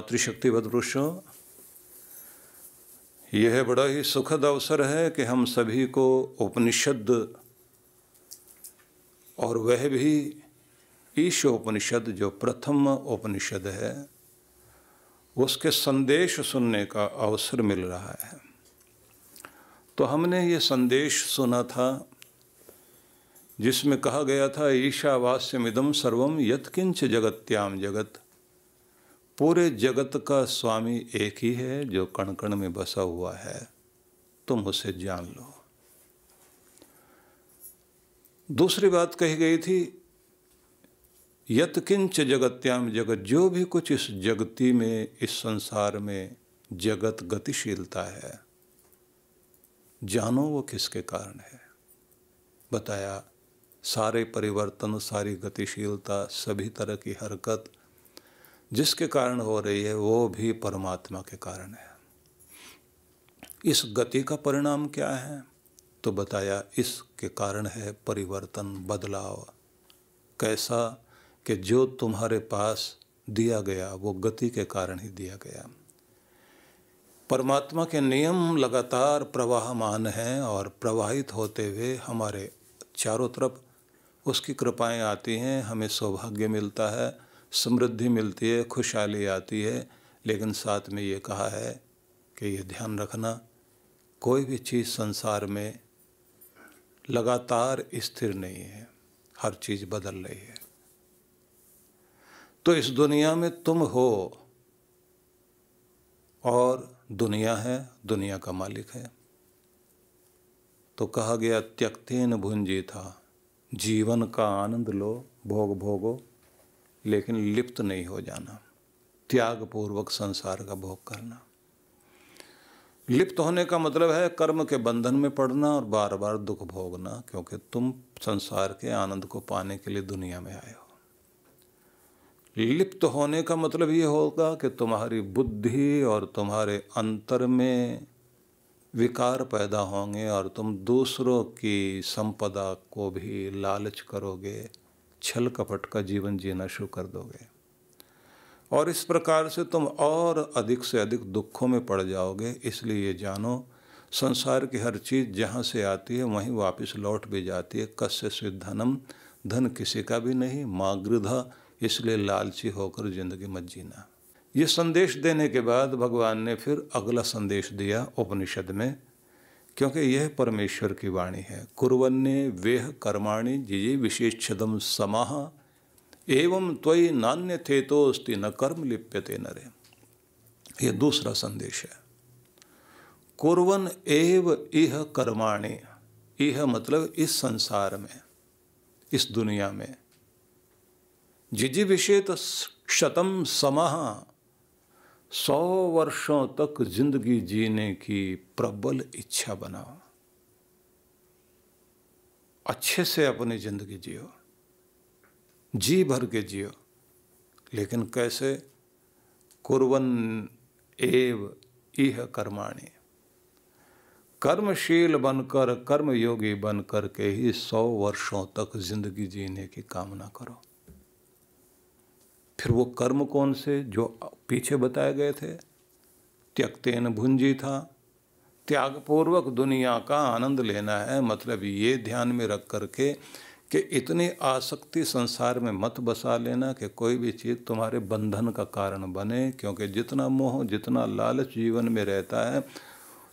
मातृशक्तिवत पुरुषों यह बड़ा ही सुखद अवसर है कि हम सभी को उपनिषद और वह भी उपनिषद जो प्रथम उपनिषद है उसके संदेश सुनने का अवसर मिल रहा है तो हमने ये संदेश सुना था जिसमें कहा गया था ईशावास्यमिदम सर्वम यत्किंच जगत्याम जगत पूरे जगत का स्वामी एक ही है जो कण कण में बसा हुआ है तुम उसे जान लो दूसरी बात कही गई थी यत किंच जगत्याम जगत जो भी कुछ इस जगती में इस संसार में जगत गतिशीलता है जानो वो किसके कारण है बताया सारे परिवर्तन सारी गतिशीलता सभी तरह की हरकत जिसके कारण हो रही है वो भी परमात्मा के कारण है इस गति का परिणाम क्या है तो बताया इसके कारण है परिवर्तन बदलाव कैसा कि जो तुम्हारे पास दिया गया वो गति के कारण ही दिया गया परमात्मा के नियम लगातार प्रवाहमान हैं और प्रवाहित होते हुए हमारे चारों तरफ उसकी कृपाएं आती हैं हमें सौभाग्य मिलता है समृद्धि मिलती है खुशहाली आती है लेकिन साथ में ये कहा है कि ये ध्यान रखना कोई भी चीज़ संसार में लगातार स्थिर नहीं है हर चीज़ बदल रही है तो इस दुनिया में तुम हो और दुनिया है दुनिया का मालिक है तो कहा गया त्यक्तेन भुंजी था जीवन का आनंद लो भोग भोगो लेकिन लिप्त नहीं हो जाना त्याग पूर्वक संसार का भोग करना लिप्त होने का मतलब है कर्म के बंधन में पड़ना और बार बार दुख भोगना क्योंकि तुम संसार के आनंद को पाने के लिए दुनिया में आए हो लिप्त होने का मतलब ये होगा कि तुम्हारी बुद्धि और तुम्हारे अंतर में विकार पैदा होंगे और तुम दूसरों की संपदा को भी लालच करोगे छल कपट का जीवन जीना शुरू कर दोगे और इस प्रकार से तुम और अधिक से अधिक दुखों में पड़ जाओगे इसलिए ये जानो संसार की हर चीज़ जहाँ से आती है वहीं वापस लौट भी जाती है कस्य से धनम धन किसी का भी नहीं मागृधा इसलिए लालची होकर जिंदगी मत जीना ये संदेश देने के बाद भगवान ने फिर अगला संदेश दिया उपनिषद में क्योंकि यह परमेश्वर की वाणी है कुरन्ने वेह कर्माणि जिजे विशेषदम समाह एवं त्वयि नान्य थे तो अस्ति न कर्म लिप्यते नरे यह दूसरा संदेश है कुरवन एव इह कर्माणि यह मतलब इस संसार में इस दुनिया में जिजिविषेत शतम समाह सौ वर्षों तक जिंदगी जीने की प्रबल इच्छा बनाओ अच्छे से अपनी जिंदगी जियो जी भर के जियो लेकिन कैसे कुरवन एव इह कर्माणी कर्मशील बनकर कर्मयोगी बनकर के ही सौ वर्षों तक जिंदगी जीने की कामना करो फिर वो कर्म कौन से जो पीछे बताए गए थे त्यक्तेन भुंजी था त्यागपूर्वक दुनिया का आनंद लेना है मतलब ये ध्यान में रख करके कि इतनी आसक्ति संसार में मत बसा लेना कि कोई भी चीज़ तुम्हारे बंधन का कारण बने क्योंकि जितना मोह जितना लालच जीवन में रहता है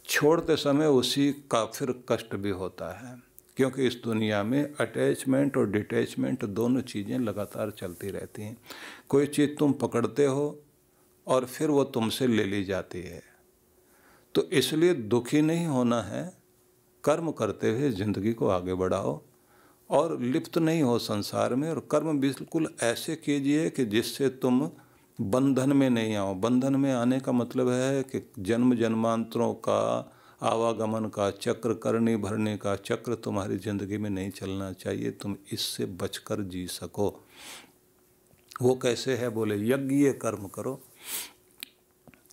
छोड़ते समय उसी का फिर कष्ट भी होता है क्योंकि इस दुनिया में अटैचमेंट और डिटैचमेंट दोनों चीज़ें लगातार चलती रहती हैं कोई चीज़ तुम पकड़ते हो और फिर वो तुमसे ले ली जाती है तो इसलिए दुखी नहीं होना है कर्म करते हुए ज़िंदगी को आगे बढ़ाओ और लिप्त नहीं हो संसार में और कर्म बिल्कुल ऐसे कीजिए कि जिससे तुम बंधन में नहीं आओ बंधन में आने का मतलब है कि जन्म जन्मांतरों का आवागमन का चक्र करने भरने का चक्र तुम्हारी ज़िंदगी में नहीं चलना चाहिए तुम इससे बचकर जी सको वो कैसे है बोले यज्ञ कर्म करो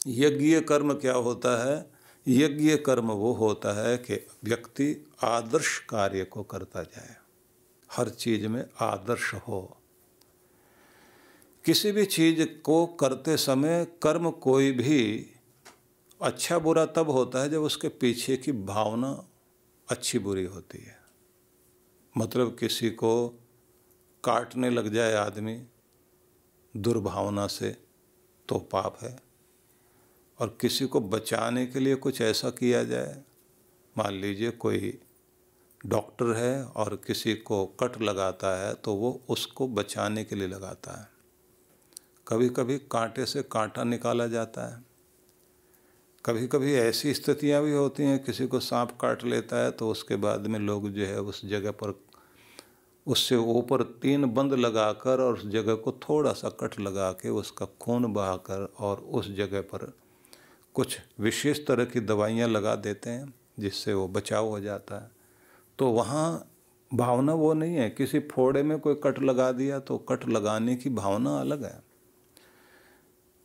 यज्ञ कर्म क्या होता है यज्ञ कर्म वो होता है कि व्यक्ति आदर्श कार्य को करता जाए हर चीज़ में आदर्श हो किसी भी चीज़ को करते समय कर्म कोई भी अच्छा बुरा तब होता है जब उसके पीछे की भावना अच्छी बुरी होती है मतलब किसी को काटने लग जाए आदमी दुर्भावना से तो पाप है और किसी को बचाने के लिए कुछ ऐसा किया जाए मान लीजिए कोई डॉक्टर है और किसी को कट लगाता है तो वो उसको बचाने के लिए लगाता है कभी कभी कांटे से कांटा निकाला जाता है कभी कभी ऐसी स्थितियाँ भी होती हैं किसी को सांप काट लेता है तो उसके बाद में लोग जो है उस जगह पर उससे ऊपर तीन बंद लगाकर और उस जगह को थोड़ा सा कट लगा के उसका खून बहाकर और उस जगह पर कुछ विशेष तरह की दवाइयाँ लगा देते हैं जिससे वो बचाव हो जाता है तो वहाँ भावना वो नहीं है किसी फोड़े में कोई कट लगा दिया तो कट लगाने की भावना अलग है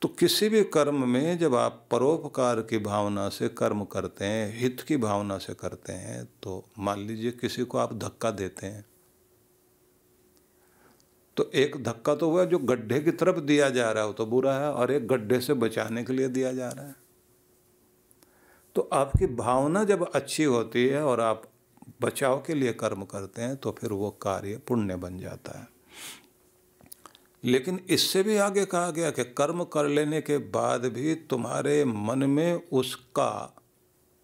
तो किसी भी कर्म में जब आप परोपकार की भावना से कर्म करते हैं हित की भावना से करते हैं तो मान लीजिए किसी को आप धक्का देते हैं तो एक धक्का तो हुआ जो गड्ढे की तरफ दिया जा रहा है वो तो बुरा है और एक गड्ढे से बचाने के लिए दिया जा रहा है तो आपकी भावना जब अच्छी होती है और आप बचाव के लिए कर्म करते हैं तो फिर वो कार्य पुण्य बन जाता है लेकिन इससे भी आगे कहा गया कि कर्म कर लेने के बाद भी तुम्हारे मन में उसका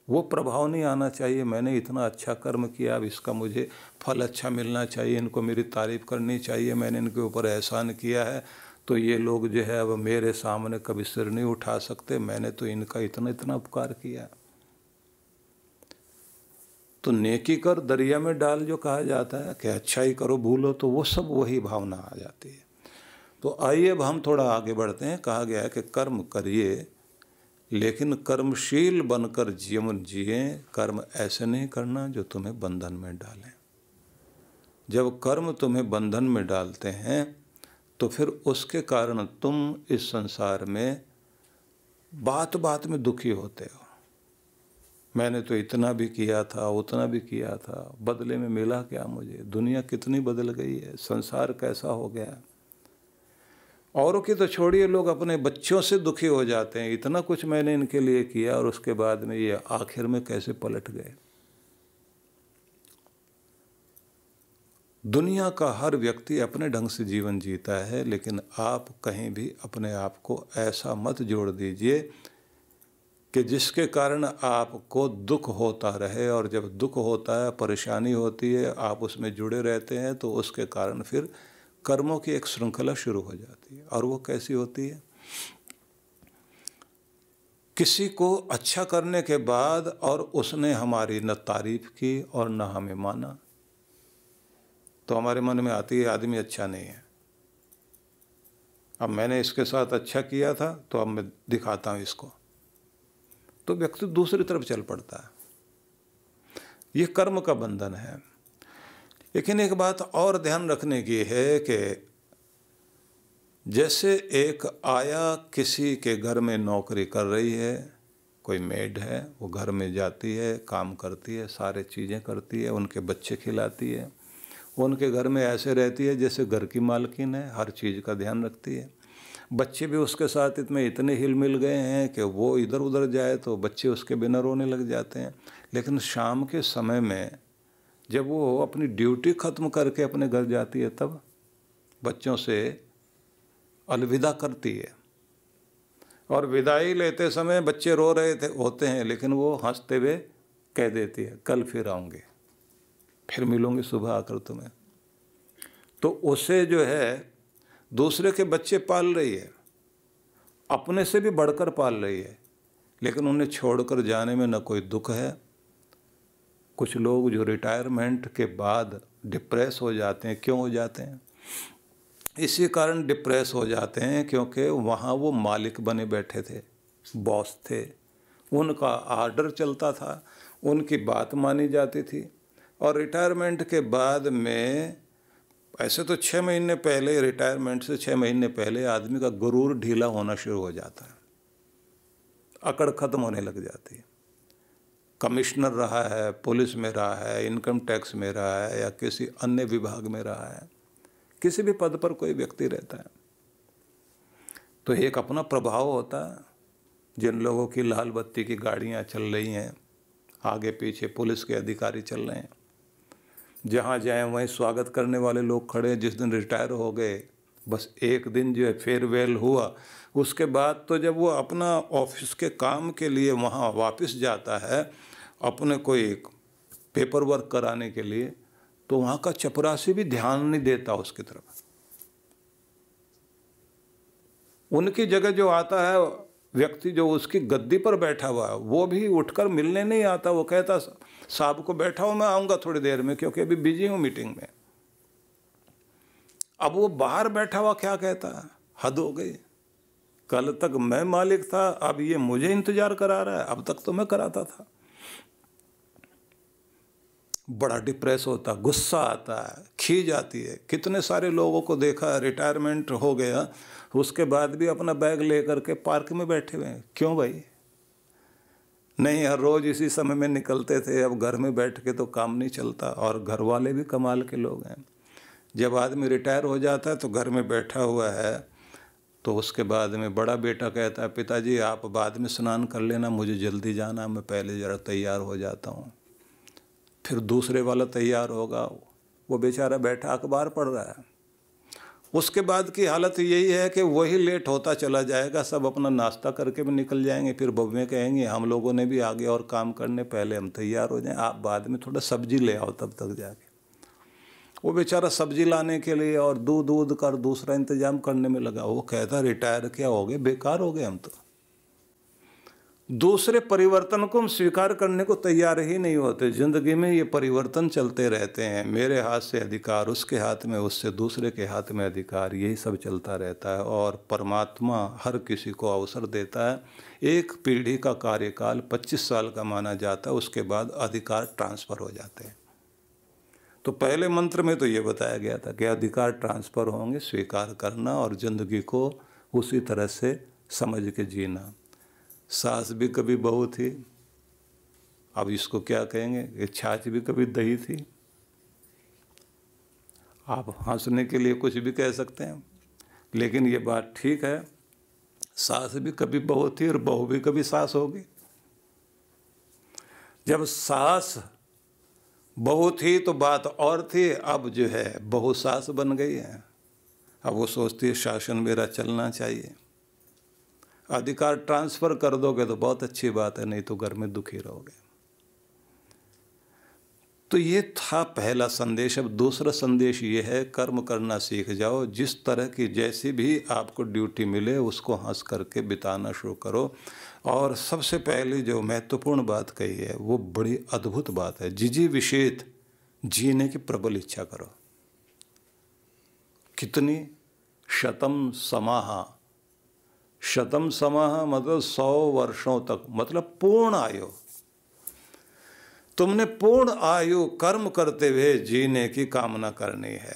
वो प्रभाव नहीं आना चाहिए मैंने इतना अच्छा कर्म किया अब इसका मुझे फल अच्छा मिलना चाहिए इनको मेरी तारीफ़ करनी चाहिए मैंने इनके ऊपर एहसान किया है तो ये लोग जो है अब मेरे सामने कभी सिर नहीं उठा सकते मैंने तो इनका इतना इतना उपकार किया तो नेकी कर दरिया में डाल जो कहा जाता है कि अच्छा ही करो भूलो तो वो सब वही भावना आ जाती है तो आइए अब हम थोड़ा आगे बढ़ते हैं कहा गया है कि कर्म करिए लेकिन कर्मशील बनकर जीवन जिए कर्म ऐसे नहीं करना जो तुम्हें बंधन में डालें जब कर्म तुम्हें बंधन में डालते हैं तो फिर उसके कारण तुम इस संसार में बात बात में दुखी होते हो मैंने तो इतना भी किया था उतना भी किया था बदले में मिला क्या मुझे दुनिया कितनी बदल गई है संसार कैसा हो गया है औरों की तो छोड़िए लोग अपने बच्चों से दुखी हो जाते हैं इतना कुछ मैंने इनके लिए किया और उसके बाद में ये आखिर में कैसे पलट गए दुनिया का हर व्यक्ति अपने ढंग से जीवन जीता है लेकिन आप कहीं भी अपने आप को ऐसा मत जोड़ दीजिए कि जिसके कारण आपको दुख होता रहे और जब दुख होता है परेशानी होती है आप उसमें जुड़े रहते हैं तो उसके कारण फिर कर्मों की एक श्रृंखला शुरू हो जाती है और वो कैसी होती है किसी को अच्छा करने के बाद और उसने हमारी न तारीफ की और न हमें माना तो हमारे मन में आती है आदमी अच्छा नहीं है अब मैंने इसके साथ अच्छा किया था तो अब मैं दिखाता हूँ इसको तो व्यक्ति दूसरी तरफ चल पड़ता है ये कर्म का बंधन है लेकिन एक बात और ध्यान रखने की है कि जैसे एक आया किसी के घर में नौकरी कर रही है कोई मेड है वो घर में जाती है काम करती है सारे चीज़ें करती है उनके बच्चे खिलाती है वो उनके घर में ऐसे रहती है जैसे घर की मालकिन है हर चीज़ का ध्यान रखती है बच्चे भी उसके साथ इतने इतने हिल मिल गए हैं कि वो इधर उधर जाए तो बच्चे उसके बिना रोने लग जाते हैं लेकिन शाम के समय में जब वो अपनी ड्यूटी ख़त्म करके अपने घर जाती है तब बच्चों से अलविदा करती है और विदाई लेते समय बच्चे रो रहे थे होते हैं लेकिन वो हंसते हुए कह देती है कल फिर आऊँगी फिर मिलूँगी सुबह आकर तुम्हें तो उसे जो है दूसरे के बच्चे पाल रही है अपने से भी बढ़कर पाल रही है लेकिन उन्हें छोड़कर जाने में न कोई दुख है कुछ लोग जो रिटायरमेंट के बाद डिप्रेस हो जाते हैं क्यों हो जाते हैं इसी कारण डिप्रेस हो जाते हैं क्योंकि वहाँ वो मालिक बने बैठे थे बॉस थे उनका आर्डर चलता था उनकी बात मानी जाती थी और रिटायरमेंट के बाद में ऐसे तो छः महीने पहले रिटायरमेंट से छः महीने पहले आदमी का गुरूर ढीला होना शुरू हो जाता है अकड़ ख़त्म होने लग जाती है कमिश्नर रहा है पुलिस में रहा है इनकम टैक्स में रहा है या किसी अन्य विभाग में रहा है किसी भी पद पर कोई व्यक्ति रहता है तो एक अपना प्रभाव होता है जिन लोगों की लाल बत्ती की गाड़ियाँ चल रही हैं आगे पीछे पुलिस के अधिकारी चल रहे हैं जहाँ जाएँ वहीं स्वागत करने वाले लोग खड़े हैं जिस दिन रिटायर हो गए बस एक दिन जो है फेयरवेल हुआ उसके बाद तो जब वो अपना ऑफिस के काम के लिए वहाँ वापस जाता है अपने कोई पेपर वर्क कराने के लिए तो वहाँ का चपरासी भी ध्यान नहीं देता उसकी तरफ उनकी जगह जो आता है व्यक्ति जो उसकी गद्दी पर बैठा हुआ है वो भी उठकर मिलने नहीं आता वो कहता साहब को बैठा हूँ मैं आऊँगा थोड़ी देर में क्योंकि अभी बिजी हूँ मीटिंग में अब वो बाहर बैठा हुआ क्या कहता हद हो गई कल तक मैं मालिक था अब ये मुझे इंतजार करा रहा है अब तक तो मैं कराता था बड़ा डिप्रेस होता गुस्सा आता है खींच आती है कितने सारे लोगों को देखा रिटायरमेंट हो गया उसके बाद भी अपना बैग लेकर के पार्क में बैठे हुए हैं क्यों भाई नहीं हर रोज़ इसी समय में निकलते थे अब घर में बैठ के तो काम नहीं चलता और घर वाले भी कमाल के लोग हैं जब आदमी रिटायर हो जाता है तो घर में बैठा हुआ है तो उसके बाद में बड़ा बेटा कहता है पिताजी आप बाद में स्नान कर लेना मुझे जल्दी जाना मैं पहले ज़रा तैयार हो जाता हूँ फिर दूसरे वाला तैयार होगा वो बेचारा बैठा अखबार पढ़ रहा है उसके बाद की हालत यही है कि वही लेट होता चला जाएगा सब अपना नाश्ता करके भी निकल जाएंगे फिर बबे कहेंगे हम लोगों ने भी आगे और काम करने पहले हम तैयार हो जाएं आप बाद में थोड़ा सब्जी ले आओ तब तक जाके वो बेचारा सब्जी लाने के लिए और दूध दूध कर दूसरा इंतजाम करने में लगा वो कहता रिटायर क्या हो गए बेकार हो गए हम तो दूसरे परिवर्तन को हम स्वीकार करने को तैयार ही नहीं होते जिंदगी में ये परिवर्तन चलते रहते हैं मेरे हाथ से अधिकार उसके हाथ में उससे दूसरे के हाथ में अधिकार यही सब चलता रहता है और परमात्मा हर किसी को अवसर देता है एक पीढ़ी का कार्यकाल 25 साल का माना जाता है उसके बाद अधिकार ट्रांसफ़र हो जाते हैं तो पहले मंत्र में तो ये बताया गया था कि अधिकार ट्रांसफ़र होंगे स्वीकार करना और ज़िंदगी को उसी तरह से समझ के जीना सास भी कभी बहू थी अब इसको क्या कहेंगे ये छाछ भी कभी दही थी आप हंसने के लिए कुछ भी कह सकते हैं लेकिन ये बात ठीक है सास भी कभी बहू थी और बहू भी कभी सास होगी जब सास बहू थी तो बात और थी अब जो है बहु सास बन गई है अब वो सोचती है शासन मेरा चलना चाहिए अधिकार ट्रांसफ़र कर दोगे तो बहुत अच्छी बात है नहीं तो घर में दुखी रहोगे तो ये था पहला संदेश अब दूसरा संदेश ये है कर्म करना सीख जाओ जिस तरह की जैसी भी आपको ड्यूटी मिले उसको हंस करके बिताना शुरू करो और सबसे पहले जो महत्वपूर्ण बात कही है वो बड़ी अद्भुत बात है जिजी विशेष जीने की प्रबल इच्छा करो कितनी शतम समाह शतम समाह मतलब सौ वर्षों तक मतलब पूर्ण आयु तुमने पूर्ण आयु कर्म करते हुए जीने की कामना करनी है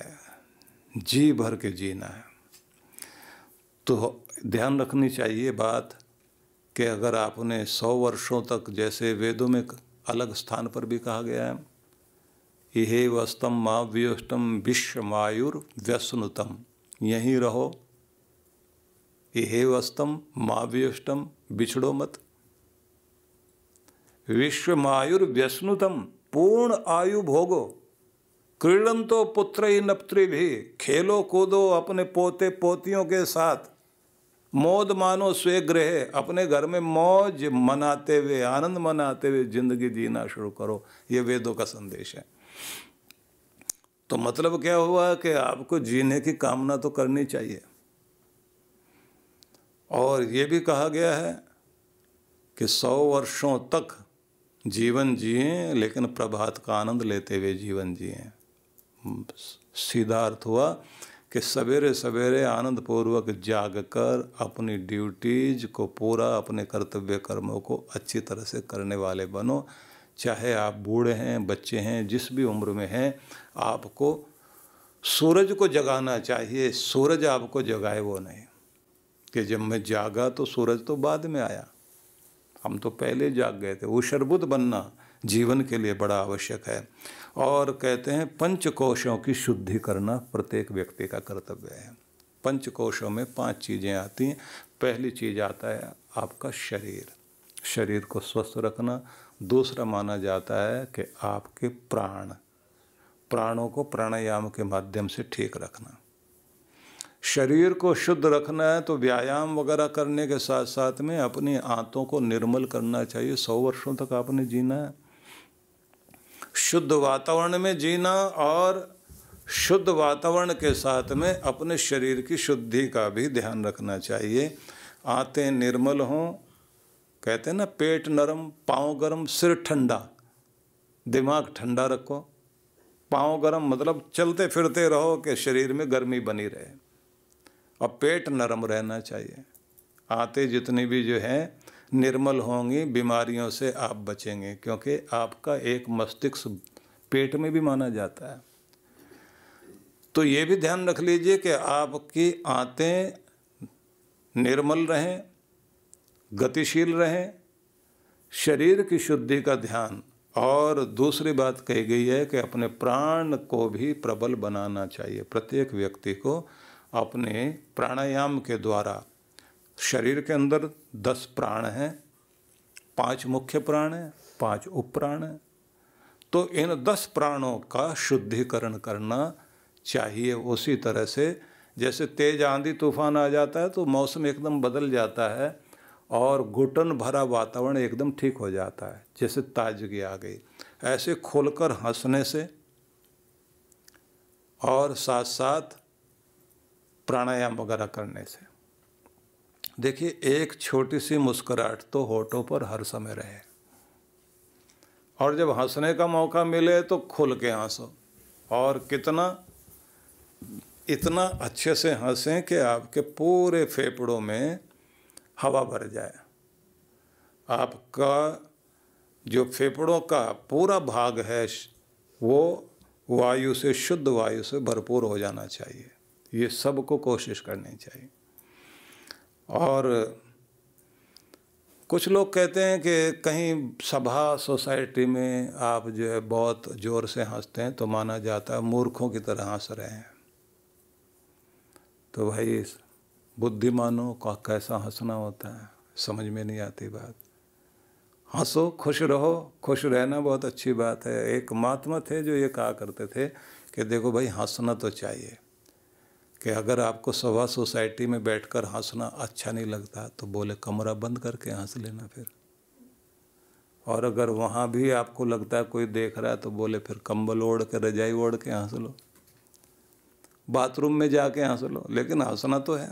जी भर के जीना है तो ध्यान रखनी चाहिए बात कि अगर आपने सौ वर्षों तक जैसे वेदों में अलग स्थान पर भी कहा गया है यह वस्तम माँ व्योष्टम विश्वमायुर व्यसनुतम यहीं रहो यह वस्तम माँ व्योष्टम बिछड़ो मत विश्वमायुर्व्यस्नुतम पूर्ण आयु भोगो क्रीड़न तो पुत्र ही नपत्री भी खेलो कूदो अपने पोते पोतियों के साथ मोद मानो स्वेग्रह अपने घर में मौज मनाते हुए आनंद मनाते हुए जिंदगी जीना शुरू करो ये वेदों का संदेश है तो मतलब क्या हुआ कि आपको जीने की कामना तो करनी चाहिए और ये भी कहा गया है कि सौ वर्षों तक जीवन जिए लेकिन प्रभात का आनंद लेते हुए जीवन जिए सीधा अर्थ हुआ कि सवेरे सवेरे आनंद पूर्वक जाग कर अपनी ड्यूटीज को पूरा अपने कर्तव्य कर्मों को अच्छी तरह से करने वाले बनो चाहे आप बूढ़े हैं बच्चे हैं जिस भी उम्र में हैं आपको सूरज को जगाना चाहिए सूरज आपको जगाए वो नहीं कि जब मैं जागा तो सूरज तो बाद में आया हम तो पहले जाग गए थे वो शर्बुद बनना जीवन के लिए बड़ा आवश्यक है और कहते हैं पंच कोशों की शुद्धि करना प्रत्येक व्यक्ति का कर्तव्य है पंच कोशों में पांच चीज़ें आती हैं पहली चीज़ आता है आपका शरीर शरीर को स्वस्थ रखना दूसरा माना जाता है कि आपके प्राण प्राणों को प्राणायाम के माध्यम से ठीक रखना शरीर को शुद्ध रखना है तो व्यायाम वगैरह करने के साथ साथ में अपनी आंतों को निर्मल करना चाहिए सौ वर्षों तक आपने जीना है शुद्ध वातावरण में जीना और शुद्ध वातावरण के साथ में अपने शरीर की शुद्धि का भी ध्यान रखना चाहिए आते निर्मल हों कहते हैं ना पेट नरम पाँव गर्म सिर ठंडा दिमाग ठंडा रखो पाँव गर्म मतलब चलते फिरते रहो कि शरीर में गर्मी बनी रहे और पेट नरम रहना चाहिए आते जितनी भी जो है निर्मल होंगी बीमारियों से आप बचेंगे क्योंकि आपका एक मस्तिष्क पेट में भी माना जाता है तो ये भी ध्यान रख लीजिए कि आपकी आते निर्मल रहें गतिशील रहें शरीर की शुद्धि का ध्यान और दूसरी बात कही गई है कि अपने प्राण को भी प्रबल बनाना चाहिए प्रत्येक व्यक्ति को अपने प्राणायाम के द्वारा शरीर के अंदर दस प्राण हैं पांच मुख्य प्राण हैं पांच उपप्राण हैं तो इन दस प्राणों का शुद्धिकरण करना चाहिए उसी तरह से जैसे तेज आंधी तूफान आ जाता है तो मौसम एकदम बदल जाता है और घुटन भरा वातावरण एकदम ठीक हो जाता है जैसे ताजगी आ गई ऐसे खोलकर हंसने से और साथ साथ प्राणायाम वगैरह करने से देखिए एक छोटी सी मुस्कुराहट तो होठों पर हर समय रहे और जब हंसने का मौका मिले तो खुल के हंसो और कितना इतना अच्छे से हंसें कि आपके पूरे फेफड़ों में हवा भर जाए आपका जो फेफड़ों का पूरा भाग है वो वायु से शुद्ध वायु से भरपूर हो जाना चाहिए ये सबको कोशिश करनी चाहिए और कुछ लोग कहते हैं कि कहीं सभा सोसाइटी में आप जो है बहुत ज़ोर से हंसते हैं तो माना जाता है मूर्खों की तरह हंस रहे हैं तो भाई बुद्धिमानों का कैसा हंसना होता है समझ में नहीं आती बात हंसो खुश रहो खुश रहना बहुत अच्छी बात है एक महात्मा थे जो ये कहा करते थे कि देखो भाई हंसना तो चाहिए कि अगर आपको सभा सोसाइटी में बैठकर हंसना अच्छा नहीं लगता तो बोले कमरा बंद करके हंस लेना फिर और अगर वहाँ भी आपको लगता है कोई देख रहा है तो बोले फिर कंबल ओढ़ के रजाई ओढ़ के हंस लो बाथरूम में जाके हंस लो लेकिन हंसना तो है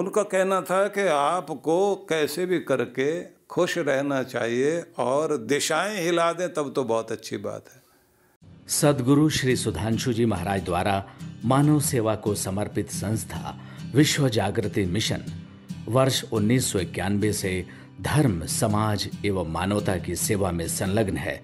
उनका कहना था कि आपको कैसे भी करके खुश रहना चाहिए और दिशाएं हिला दें तब तो बहुत अच्छी बात है सदगुरु श्री सुधांशु जी महाराज द्वारा मानव सेवा को समर्पित संस्था विश्व जागृति मिशन वर्ष उन्नीस से धर्म समाज एवं मानवता की सेवा में संलग्न है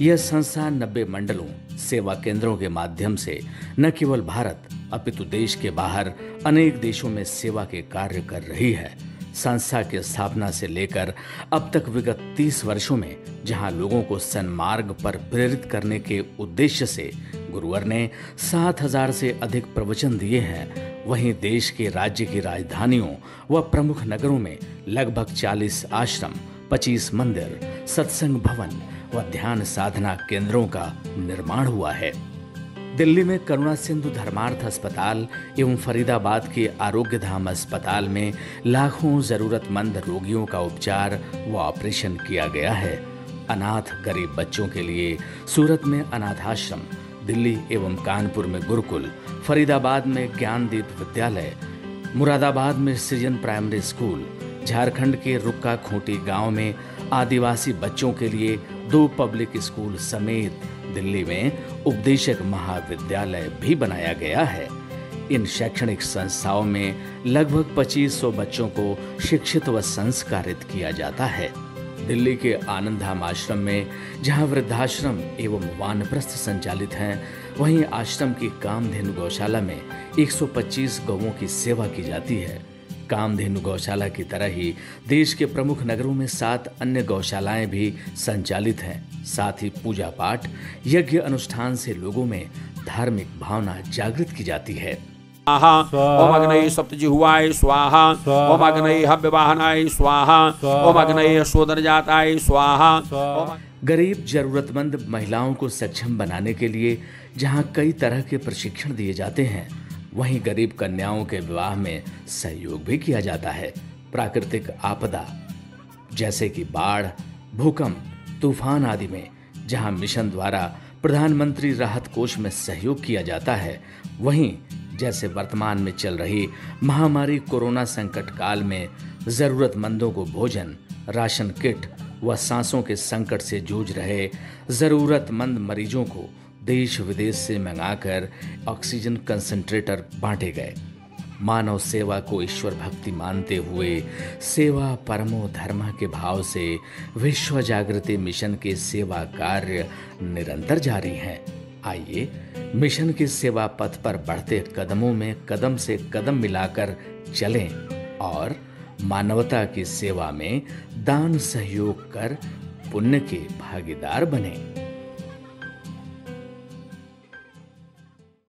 यह संस्था नब्बे मंडलों सेवा केंद्रों के माध्यम से न केवल भारत अपितु देश के बाहर अनेक देशों में सेवा के कार्य कर रही है संस्था की स्थापना से लेकर अब तक विगत 30 वर्षों में जहां लोगों को सन्मार्ग पर प्रेरित करने के उद्देश्य से गुरुवर ने सात हजार से अधिक प्रवचन दिए हैं वहीं देश के राज्य की राजधानियों व प्रमुख नगरों में लगभग 40 आश्रम 25 मंदिर सत्संग भवन व ध्यान साधना केंद्रों का निर्माण हुआ है दिल्ली में करुणा सिंधु धर्मार्थ अस्पताल एवं फरीदाबाद के आरोग्य धाम अस्पताल में लाखों जरूरतमंद रोगियों का उपचार व ऑपरेशन किया गया है अनाथ गरीब बच्चों के लिए सूरत में अनाथ आश्रम दिल्ली एवं कानपुर में गुरुकुल फरीदाबाद में ज्ञानदीप विद्यालय मुरादाबाद में सृजन प्राइमरी स्कूल झारखंड के रुक्का खूंटी गांव में आदिवासी बच्चों के लिए दो पब्लिक स्कूल समेत दिल्ली में उपदेशक महाविद्यालय भी बनाया गया है इन शैक्षणिक संस्थाओं में लगभग 2500 बच्चों को शिक्षित व संस्कारित किया जाता है दिल्ली के आनंदधाम आश्रम में जहां वृद्धाश्रम एवं वानप्रस्थ संचालित हैं वहीं आश्रम की कामधेनु गौशाला में 125 गौवों की सेवा की जाती है कामधेनु गौशाला की तरह ही देश के प्रमुख नगरों में सात अन्य गौशालाएं भी संचालित हैं साथ ही पूजा पाठ यज्ञ अनुष्ठान से लोगों में धार्मिक भावना जागृत की जाती है स्वाहा ओम अग्नये सप्तजिह्वाय स्वाहा ओम अग्न अग्नये हव्यवाहनाय स्वाहा ओम अग्न अग्नये यशोदरजाताय स्वाहा गरीब जरूरतमंद महिलाओं को सक्षम बनाने के लिए जहां कई तरह के प्रशिक्षण दिए जाते हैं वहीं गरीब कन्याओं के विवाह में सहयोग भी किया जाता है प्राकृतिक आपदा जैसे कि बाढ़ भूकंप तूफान आदि में जहां मिशन द्वारा प्रधानमंत्री राहत कोष में सहयोग किया जाता है वहीं जैसे वर्तमान में चल रही महामारी कोरोना संकट काल में ज़रूरतमंदों को भोजन राशन किट व सांसों के संकट से जूझ रहे ज़रूरतमंद मरीजों को देश विदेश से मंगाकर ऑक्सीजन कंसंट्रेटर बांटे गए मानव सेवा को ईश्वर भक्ति मानते हुए सेवा परमो धर्मा के भाव से विश्व जागृति मिशन के सेवा कार्य निरंतर जारी हैं आइए मिशन की सेवा पथ पर बढ़ते कदमों में कदम से कदम मिलाकर चलें और मानवता की सेवा में दान सहयोग कर पुण्य के भागीदार बनें